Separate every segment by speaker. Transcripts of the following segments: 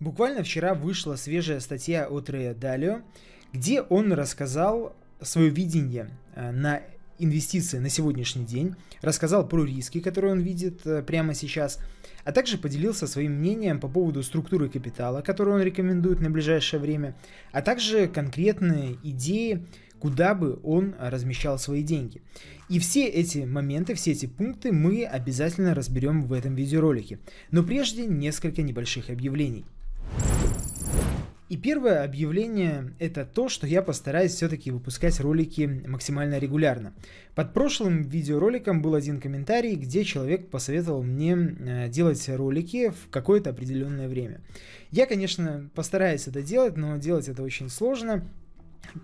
Speaker 1: Буквально вчера вышла свежая статья от Рэя Далио, где он рассказал свое видение э, на инвестиции на сегодняшний день, рассказал про риски, которые он видит э, прямо сейчас, а также поделился своим мнением по поводу структуры капитала, которую он рекомендует на ближайшее время, а также конкретные идеи, куда бы он размещал свои деньги. И все эти моменты, все эти пункты мы обязательно разберем в этом видеоролике. Но прежде несколько небольших объявлений. И первое объявление это то, что я постараюсь все-таки выпускать ролики максимально регулярно. Под прошлым видеороликом был один комментарий, где человек посоветовал мне э, делать ролики в какое-то определенное время. Я, конечно, постараюсь это делать, но делать это очень сложно,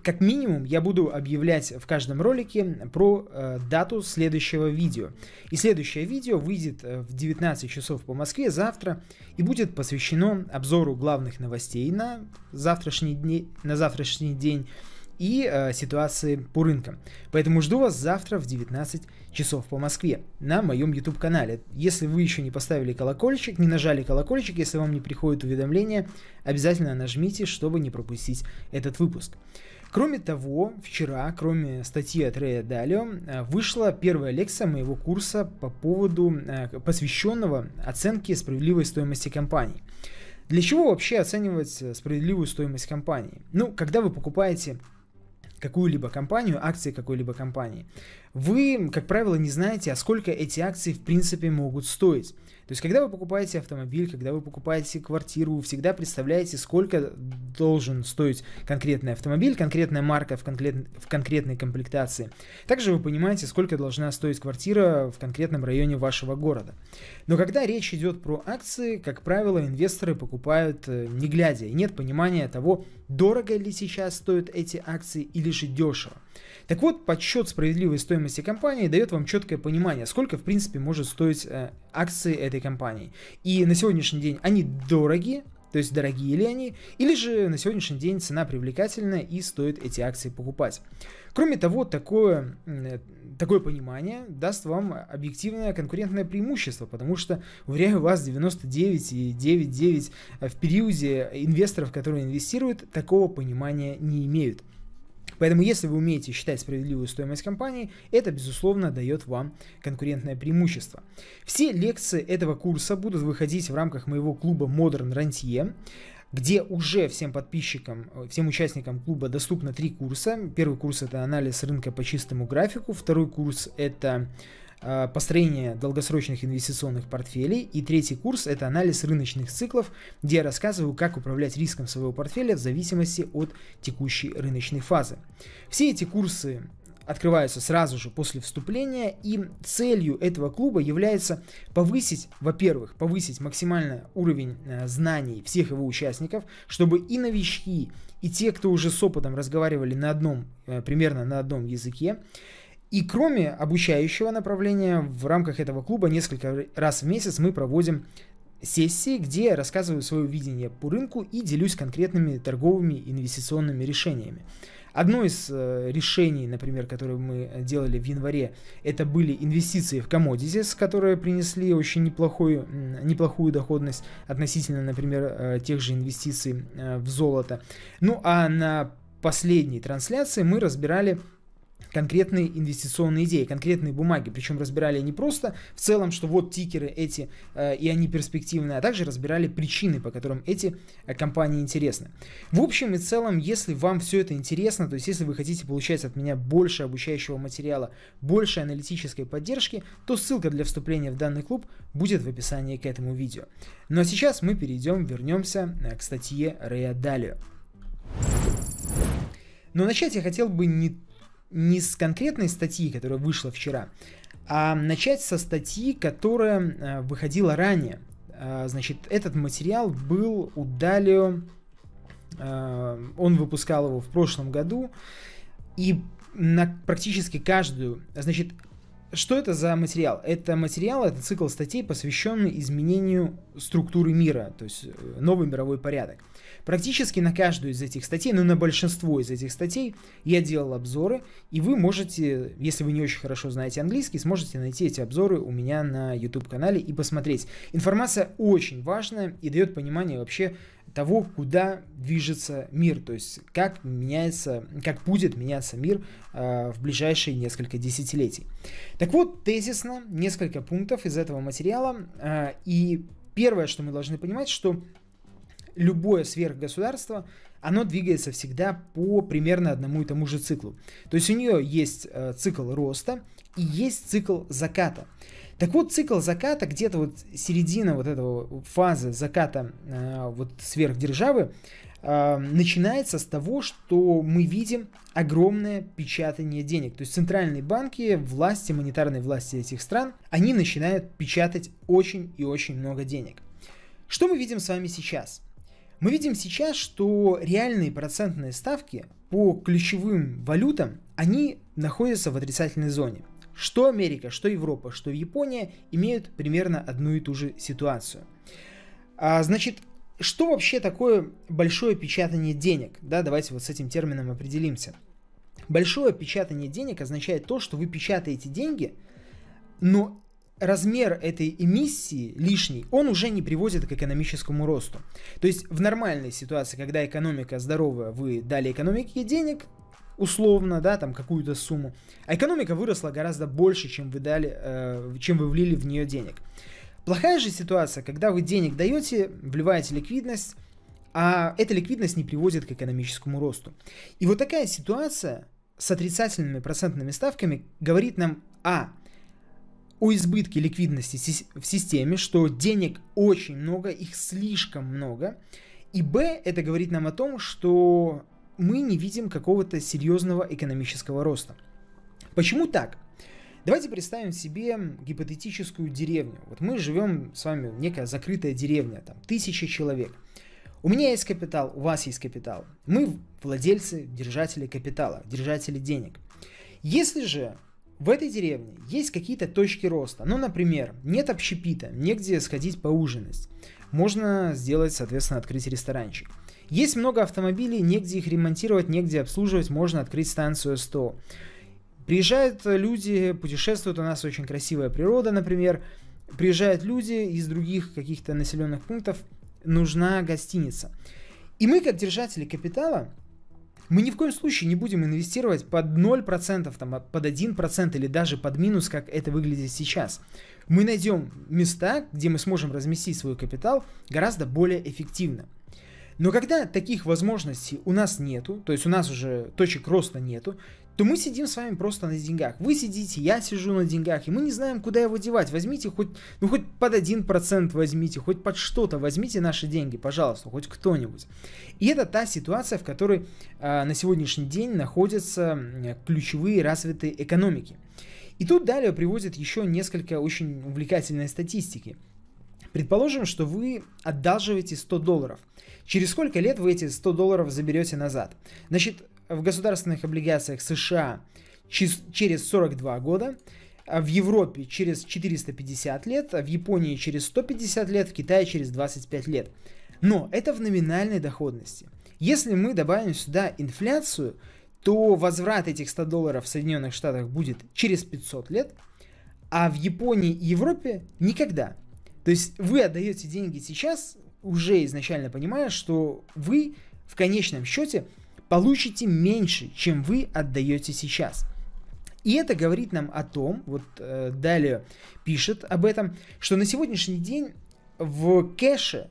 Speaker 1: как минимум, я буду объявлять в каждом ролике про э, дату следующего видео. И следующее видео выйдет э, в 19 часов по Москве завтра и будет посвящено обзору главных новостей на завтрашний, дне, на завтрашний день и э, ситуации по рынкам. Поэтому жду вас завтра в 19 часов по Москве на моем YouTube канале. Если вы еще не поставили колокольчик, не нажали колокольчик, если вам не приходит уведомление, обязательно нажмите, чтобы не пропустить этот выпуск. Кроме того, вчера, кроме статьи от Рэя Далио, э, вышла первая лекция моего курса по поводу э, посвященного оценке справедливой стоимости компании. Для чего вообще оценивать э, справедливую стоимость компании? Ну, когда вы покупаете какую-либо компанию, акции какой-либо компании, вы, как правило, не знаете, а сколько эти акции в принципе могут стоить. То есть, когда вы покупаете автомобиль, когда вы покупаете квартиру, вы всегда представляете, сколько должен стоить конкретный автомобиль, конкретная марка в, конкрет... в конкретной комплектации. Также вы понимаете, сколько должна стоить квартира в конкретном районе вашего города. Но когда речь идет про акции, как правило, инвесторы покупают э, не глядя, и нет понимания того, дорого ли сейчас стоят эти акции или же дешево. Так вот, подсчет справедливой стоимости компании дает вам четкое понимание, сколько в принципе может стоить э, акции этой компании. И на сегодняшний день они дороги, то есть дорогие ли они, или же на сегодняшний день цена привлекательная и стоит эти акции покупать. Кроме того, такое, э, такое понимание даст вам объективное конкурентное преимущество, потому что, уверяю вас, 99,99 ,99 в периоде инвесторов, которые инвестируют, такого понимания не имеют. Поэтому, если вы умеете считать справедливую стоимость компании, это, безусловно, дает вам конкурентное преимущество. Все лекции этого курса будут выходить в рамках моего клуба Modern Rantier, где уже всем подписчикам, э, всем участникам клуба доступно три курса. Первый курс это анализ рынка по чистому графику, второй курс это Э, построение долгосрочных инвестиционных портфелей. И третий курс – это анализ рыночных циклов, где я рассказываю, как управлять риском своего портфеля в зависимости от текущей рыночной фазы. Все эти курсы открываются сразу же после вступления, и целью этого клуба является повысить, во-первых, повысить максимально уровень э, знаний всех его участников, чтобы и новички, и те, кто уже с опытом разговаривали на одном, э, примерно на одном языке, и кроме обучающего направления, в рамках этого клуба несколько раз в месяц мы проводим сессии, где я рассказываю свое видение по рынку и делюсь конкретными торговыми инвестиционными решениями. Одно из э, решений, например, которое мы делали в январе, это были инвестиции в commodities, которые принесли очень неплохую, неплохую доходность относительно, например, э, тех же инвестиций э, в золото. Ну а на последней трансляции мы разбирали конкретные инвестиционные идеи, конкретные бумаги. Причем разбирали не просто в целом, что вот тикеры эти э, и они перспективные, а также разбирали причины, по которым эти э, компании интересны. В общем и целом, если вам все это интересно, то есть если вы хотите получать от меня больше обучающего материала, больше аналитической поддержки, то ссылка для вступления в данный клуб будет в описании к этому видео. Ну а сейчас мы перейдем, вернемся э, к статье Рэя Далио. Но начать я хотел бы не не с конкретной статьи, которая вышла вчера, а начать со статьи, которая э, выходила ранее. А, значит, этот материал был у Далио, э, он выпускал его в прошлом году, и на практически каждую, значит, что это за материал? Это материал, это цикл статей, посвященный изменению структуры мира, то есть э, новый мировой порядок. Практически на каждую из этих статей, ну на большинство из этих статей я делал обзоры, и вы можете, если вы не очень хорошо знаете английский, сможете найти эти обзоры у меня на YouTube-канале и посмотреть. Информация очень важная и дает понимание вообще, того, куда движется мир, то есть как меняется, как будет меняться мир э, в ближайшие несколько десятилетий. Так вот, тезисно несколько пунктов из этого материала. Э, и первое, что мы должны понимать, что любое сверхгосударство, оно двигается всегда по примерно одному и тому же циклу. То есть у нее есть э, цикл роста и есть цикл заката. Так вот, цикл заката, где-то вот середина вот этого фазы заката э, вот сверхдержавы, э, начинается с того, что мы видим огромное печатание денег. То есть центральные банки, власти, монетарные власти этих стран, они начинают печатать очень и очень много денег. Что мы видим с вами сейчас? Мы видим сейчас, что реальные процентные ставки по ключевым валютам, они находятся в отрицательной зоне. Что Америка, что Европа, что Япония имеют примерно одну и ту же ситуацию. А, значит, что вообще такое большое печатание денег? Да, давайте вот с этим термином определимся. Большое печатание денег означает то, что вы печатаете деньги, но размер этой эмиссии лишний, он уже не приводит к экономическому росту. То есть в нормальной ситуации, когда экономика здоровая, вы дали экономике денег, условно, да, там какую-то сумму. А экономика выросла гораздо больше, чем вы дали, э, чем вы влили в нее денег. Плохая же ситуация, когда вы денег даете, вливаете ликвидность, а эта ликвидность не приводит к экономическому росту. И вот такая ситуация с отрицательными процентными ставками говорит нам а о избытке ликвидности в системе, что денег очень много, их слишком много. И б это говорит нам о том, что мы не видим какого-то серьезного экономического роста. Почему так? Давайте представим себе гипотетическую деревню. Вот мы живем с вами некая закрытая деревня, там тысяча человек. У меня есть капитал, у вас есть капитал. Мы владельцы, держатели капитала, держатели денег. Если же в этой деревне есть какие-то точки роста, ну, например, нет общепита, негде сходить поужинать, можно сделать, соответственно, открыть ресторанчик – есть много автомобилей, негде их ремонтировать, негде обслуживать, можно открыть станцию 100. Приезжают люди, путешествуют, у нас очень красивая природа, например. Приезжают люди из других каких-то населенных пунктов, нужна гостиница. И мы, как держатели капитала, мы ни в коем случае не будем инвестировать под 0%, там, а под 1% или даже под минус, как это выглядит сейчас. Мы найдем места, где мы сможем разместить свой капитал гораздо более эффективно. Но когда таких возможностей у нас нету, то есть у нас уже точек роста нету, то мы сидим с вами просто на деньгах. Вы сидите, я сижу на деньгах, и мы не знаем, куда его девать. Возьмите хоть, ну хоть под 1% возьмите, хоть под что-то возьмите наши деньги, пожалуйста, хоть кто-нибудь. И это та ситуация, в которой э, на сегодняшний день находятся ключевые развитые экономики. И тут далее приводит еще несколько очень увлекательной статистики. Предположим, что вы одалживаете 100 долларов. Через сколько лет вы эти 100 долларов заберете назад? Значит, в государственных облигациях США через 42 года, а в Европе через 450 лет, а в Японии через 150 лет, в Китае через 25 лет. Но это в номинальной доходности. Если мы добавим сюда инфляцию, то возврат этих 100 долларов в Соединенных Штатах будет через 500 лет, а в Японии и Европе никогда – то есть вы отдаете деньги сейчас, уже изначально понимая, что вы в конечном счете получите меньше, чем вы отдаете сейчас. И это говорит нам о том, вот э, далее пишет об этом, что на сегодняшний день в кэше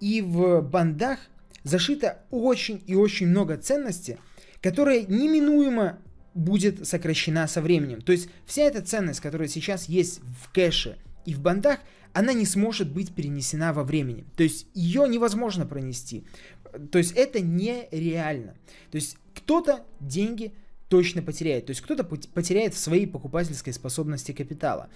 Speaker 1: и в бандах зашито очень и очень много ценности, которая неминуемо будет сокращена со временем. То есть вся эта ценность, которая сейчас есть в кэше и в бандах, она не сможет быть перенесена во времени. То есть ее невозможно пронести. То есть это нереально. То есть кто-то деньги точно потеряет. То есть кто-то потеряет свои покупательские способности капитала.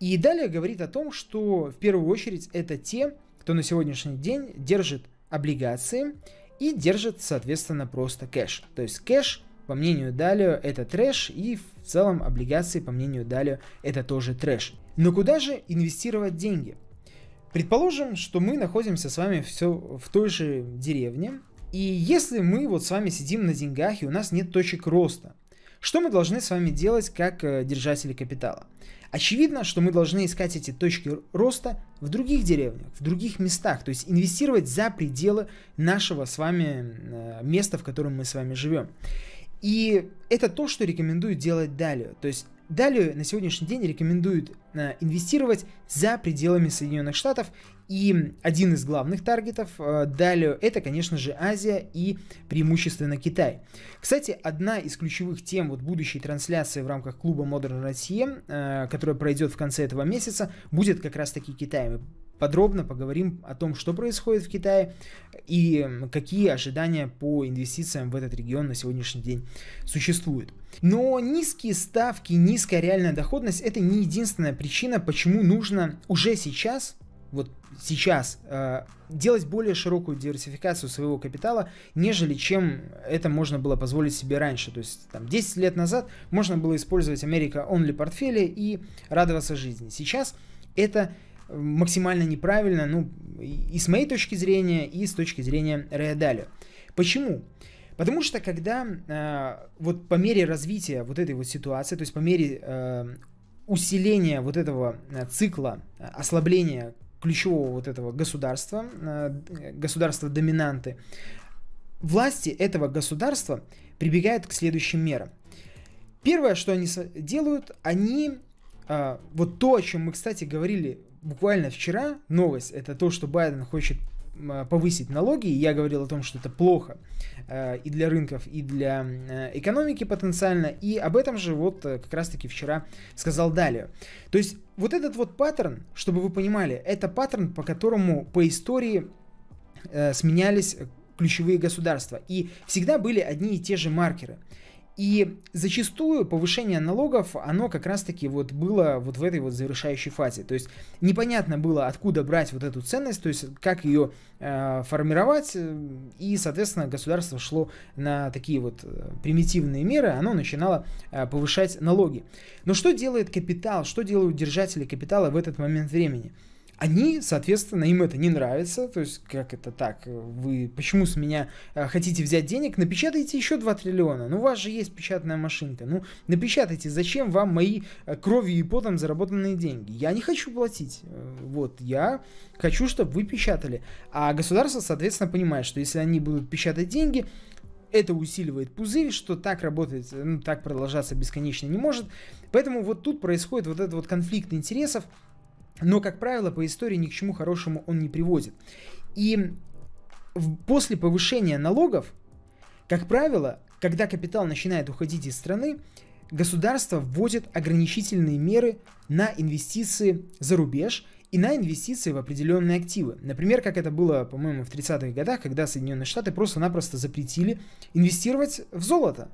Speaker 1: И далее говорит о том, что в первую очередь это те, кто на сегодняшний день держит облигации и держит, соответственно, просто кэш. То есть кэш, по мнению Далио, это трэш, и в целом облигации, по мнению Далио, это тоже трэш. Но куда же инвестировать деньги? Предположим, что мы находимся с вами все в той же деревне, и если мы вот с вами сидим на деньгах и у нас нет точек роста, что мы должны с вами делать как э, держатели капитала? Очевидно, что мы должны искать эти точки роста в других деревнях, в других местах, то есть инвестировать за пределы нашего с вами э, места, в котором мы с вами живем. И это то, что рекомендую делать далее. То есть Далее на сегодняшний день рекомендуют э, инвестировать за пределами Соединенных Штатов. И один из главных таргетов э, далее это, конечно же, Азия и преимущественно Китай. Кстати, одна из ключевых тем вот будущей трансляции в рамках клуба Modern Россия, э, которая пройдет в конце этого месяца, будет как раз-таки Китай. Мы подробно поговорим о том, что происходит в Китае и какие ожидания по инвестициям в этот регион на сегодняшний день существуют. Но низкие ставки, низкая реальная доходность – это не единственная причина, почему нужно уже сейчас вот сейчас э, делать более широкую диверсификацию своего капитала, нежели чем это можно было позволить себе раньше. То есть там 10 лет назад можно было использовать Америка Only портфели и радоваться жизни. Сейчас это максимально неправильно, ну, и с моей точки зрения, и с точки зрения Реодалио. Почему? Потому что когда э, вот по мере развития вот этой вот ситуации, то есть по мере э, усиления вот этого а, цикла ослабления ключевого вот этого государства, э, государства-доминанты, власти этого государства прибегают к следующим мерам. Первое, что они делают, они э, вот то, о чем мы, кстати, говорили буквально вчера новость, это то, что Байден хочет а, повысить налоги, и я говорил о том, что это плохо э, и для рынков, и для э, экономики потенциально, и об этом же вот э, как раз-таки вчера сказал Далее. То есть вот этот вот паттерн, чтобы вы понимали, это паттерн, по которому по истории э, сменялись э, ключевые государства, и всегда были одни и те же маркеры. И зачастую повышение налогов, оно как раз-таки вот было вот в этой вот завершающей фазе. То есть непонятно было, откуда брать вот эту ценность, то есть как ее э, формировать. Э, и, соответственно, государство шло на такие вот э, примитивные меры, оно начинало э, повышать налоги. Но что делает капитал, что делают держатели капитала в этот момент времени? Они, соответственно, им это не нравится. То есть, как это так? Вы почему с меня э, хотите взять денег? Напечатайте еще 2 триллиона. Ну, у вас же есть печатная машинка. Ну, напечатайте. Зачем вам мои э, кровью и потом заработанные деньги? Я не хочу платить. Э, вот, я хочу, чтобы вы печатали. А государство, соответственно, понимает, что если они будут печатать деньги, это усиливает пузырь, что так работает, ну, так продолжаться бесконечно не может. Поэтому вот тут происходит вот этот вот конфликт интересов, но, как правило, по истории ни к чему хорошему он не приводит. И после повышения налогов, как правило, когда капитал начинает уходить из страны, государство вводит ограничительные меры на инвестиции за рубеж и на инвестиции в определенные активы. Например, как это было, по-моему, в 30-х годах, когда Соединенные Штаты просто-напросто запретили инвестировать в золото.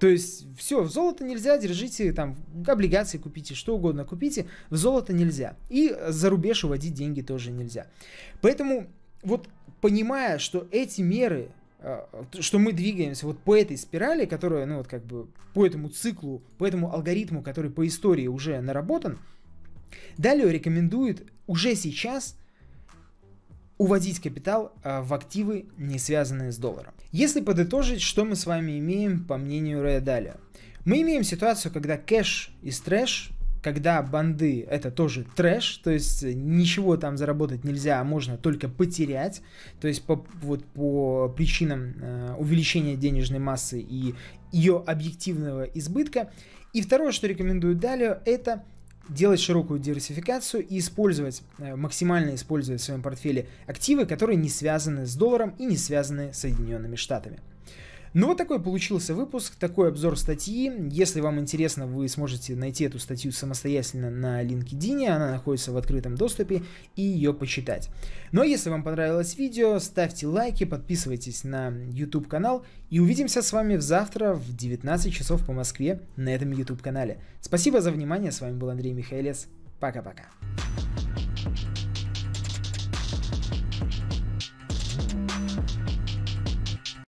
Speaker 1: То есть все, в золото нельзя, держите там облигации купите, что угодно купите, в золото нельзя. И за рубеж уводить деньги тоже нельзя. Поэтому вот понимая, что эти меры, э, что мы двигаемся вот по этой спирали, которая, ну вот как бы по этому циклу, по этому алгоритму, который по истории уже наработан, Далее рекомендует уже сейчас уводить капитал а, в активы, не связанные с долларом. Если подытожить, что мы с вами имеем, по мнению Рэя Даля. Мы имеем ситуацию, когда кэш и трэш, когда банды это тоже трэш, то есть э, ничего там заработать нельзя, а можно только потерять, то есть по, вот, по причинам э, увеличения денежной массы и ее объективного избытка. И второе, что рекомендую далее, это делать широкую диверсификацию и использовать, э, максимально использовать в своем портфеле активы, которые не связаны с долларом и не связаны с Соединенными Штатами. Ну вот такой получился выпуск, такой обзор статьи. Если вам интересно, вы сможете найти эту статью самостоятельно на LinkedIn, она находится в открытом доступе, и ее почитать. Ну а если вам понравилось видео, ставьте лайки, подписывайтесь на YouTube канал, и увидимся с вами завтра в 19 часов по Москве на этом YouTube канале. Спасибо за внимание, с вами был Андрей Михайлец, пока-пока.